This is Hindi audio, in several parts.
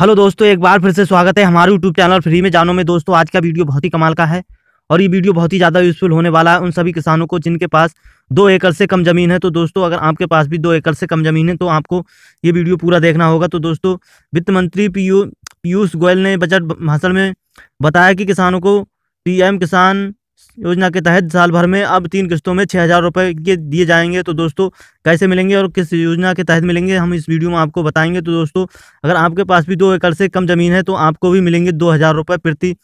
हेलो दोस्तों एक बार फिर से स्वागत है हमारे यूट्यूब चैनल फ्री में जानो में दोस्तों आज का वीडियो बहुत ही कमाल का है और ये वीडियो बहुत ही ज़्यादा यूजफुल होने वाला है उन सभी किसानों को जिनके पास दो एकड़ से कम ज़मीन है तो दोस्तों अगर आपके पास भी दो एकड़ से कम ज़मीन है तो आपको ये वीडियो पूरा देखना होगा तो दोस्तों वित्त मंत्री पीयू पीयूष गोयल ने बजट भाषण में बताया कि किसानों को पीएम किसान योजना के तहत साल भर में अब तीन किस्तों में छः हज़ार रुपये के दिए जाएंगे तो दोस्तों कैसे मिलेंगे और किस योजना के तहत मिलेंगे हम इस वीडियो में आपको बताएंगे तो दोस्तों अगर आपके पास भी दो एकड़ से कम ज़मीन है तो आपको भी मिलेंगे दो हज़ार रुपये प्रति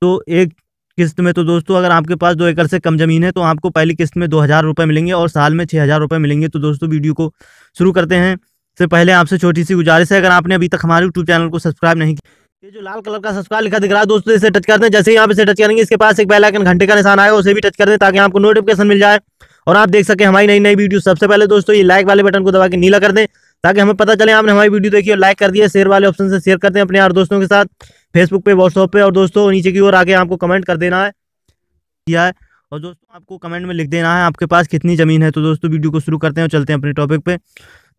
तो एक किस्त में तो दोस्तों अगर आपके पास दो एकड़ से कम ज़मीन है तो आपको पहली किस्त में दो हज़ार रुपये मिलेंगे और साल में छः हज़ार रुपये मिलेंगे तो दोस्तों वीडियो को शुरू करते हैं से पहले आपसे छोटी सी गुजारिश है अगर आपने अभी तक हमारे यूट्यूब चैनल को सब्सक्राइब नहीं किया ये जो लाल कलर का सब्सक्राइब लिखा दिख रहा है दोस्तों इसे टच करते हैं जैसे ही आप इसे टच करेंगे इसके पास एक बेल आइकन घंटे का निशान आएगा उसे भी टच कर दें ताकि आपको नोटिफिकेशन मिल जाए और आप देख सकें हमारी नई नई वीडियो सबसे पहले दोस्तों ये लाइक वाले बटन को दबा के नीला कर दें ताकि हमें पता चले आपने हमारी वीडियो देखी और लाइक कर दिया शेयर वाले ऑप्शन से शेयर करते हैं अपने यार दोस्तों के साथ फेसबुक पे व्हाट्सअप पे और दोस्तों नीचे की ओर आगे आपको कमेंट कर देना है किया है और दोस्तों आपको कमेंट में लिख देना है आपके पास कितनी ज़मीन है तो दोस्तों वीडियो को शुरू करते हैं और चलते हैं अपने टॉपिक पे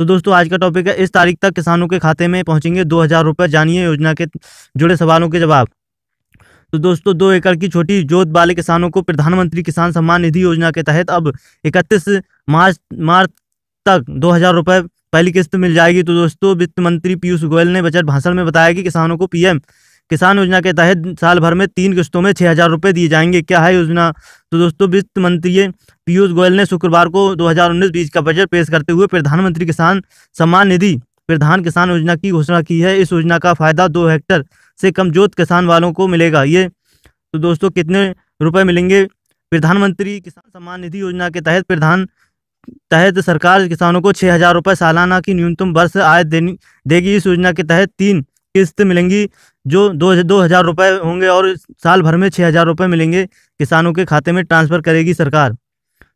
तो दोस्तों आज का टॉपिक है इस तारीख तक किसानों के खाते में पहुंचेंगे दो हज़ार रुपये जानिए योजना के जुड़े सवालों के जवाब तो दोस्तों दो एकड़ की छोटी जोत वाले किसानों को प्रधानमंत्री किसान सम्मान निधि योजना के तहत अब इकतीस मार्च मार्च तक दो हज़ार रुपये पहली किस्त मिल जाएगी तो दोस्तों वित्त मंत्री पीयूष गोयल ने बजट भाषण में बताया कि किसानों को पीएम किसान योजना के तहत साल भर में तीन किस्तों में छः हज़ार रुपये दिए जाएंगे क्या है योजना तो दोस्तों वित्त मंत्री पीयूष गोयल ने शुक्रवार को 2019-20 का बजट पेश करते हुए प्रधानमंत्री किसान सम्मान निधि प्रधान किसान योजना की घोषणा की है इस योजना का फायदा दो हेक्टर से कम जोत किसान वालों को मिलेगा ये तो दोस्तों कितने रुपए मिलेंगे प्रधानमंत्री किसान सम्मान निधि योजना के तहत प्रधान तहत सरकार किसानों को छः हज़ार रुपये सालाना की न्यूनतम वर्ष आय देनी देगी इस योजना के तहत तीन किस्त मिलेंगी जो दो दो हज़ार रुपये होंगे और साल भर में छः हज़ार रुपये मिलेंगे किसानों के खाते में ट्रांसफ़र करेगी सरकार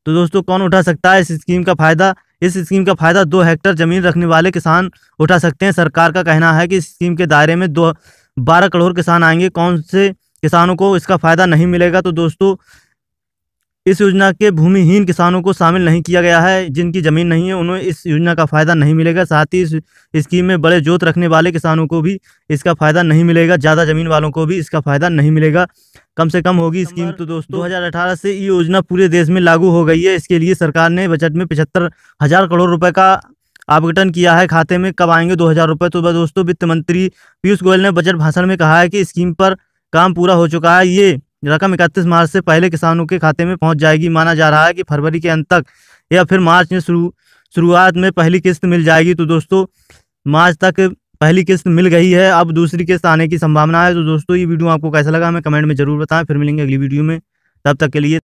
तो दोस्तों कौन उठा सकता है इस स्कीम का फ़ायदा इस स्कीम का फ़ायदा दो हेक्टर ज़मीन रखने वाले किसान उठा सकते हैं सरकार का कहना है कि इस स्कीम के दायरे में दो बारह करोड़ किसान आएंगे कौन से किसानों को इसका फ़ायदा नहीं मिलेगा तो दोस्तों इस योजना के भूमिहीन किसानों को शामिल नहीं किया गया है जिनकी ज़मीन नहीं है उन्हें इस योजना का फ़ायदा नहीं मिलेगा साथ ही इस स्कीम में बड़े जोत रखने वाले किसानों को भी इसका फ़ायदा नहीं मिलेगा ज़्यादा ज़मीन वालों को भी इसका फ़ायदा नहीं मिलेगा कम से कम होगी स्कीम तो दोस्तों 2018 से ये योजना पूरे देश में लागू हो गई है इसके लिए सरकार ने बजट में पचहत्तर हज़ार करोड़ रुपये का आवगटन किया है खाते में कब आएंगे दो हज़ार रुपये तो दोस्तों वित्त मंत्री पीयूष गोयल ने बजट भाषण में कहा है कि स्कीम पर काम पूरा हो चुका है ये रकम इकतीस मार्च से पहले किसानों के खाते में पहुँच जाएगी माना जा रहा है कि फरवरी के अंत तक या फिर मार्च में शुरू शुरुआत में पहली किस्त मिल जाएगी तो दोस्तों मार्च तक पहली किस्त मिल गई है अब दूसरी किस्त आने की संभावना है तो दोस्तों ये वीडियो आपको कैसा लगा हमें कमेंट में जरूर बताएं फिर मिलेंगे अगली वीडियो में तब तक के लिए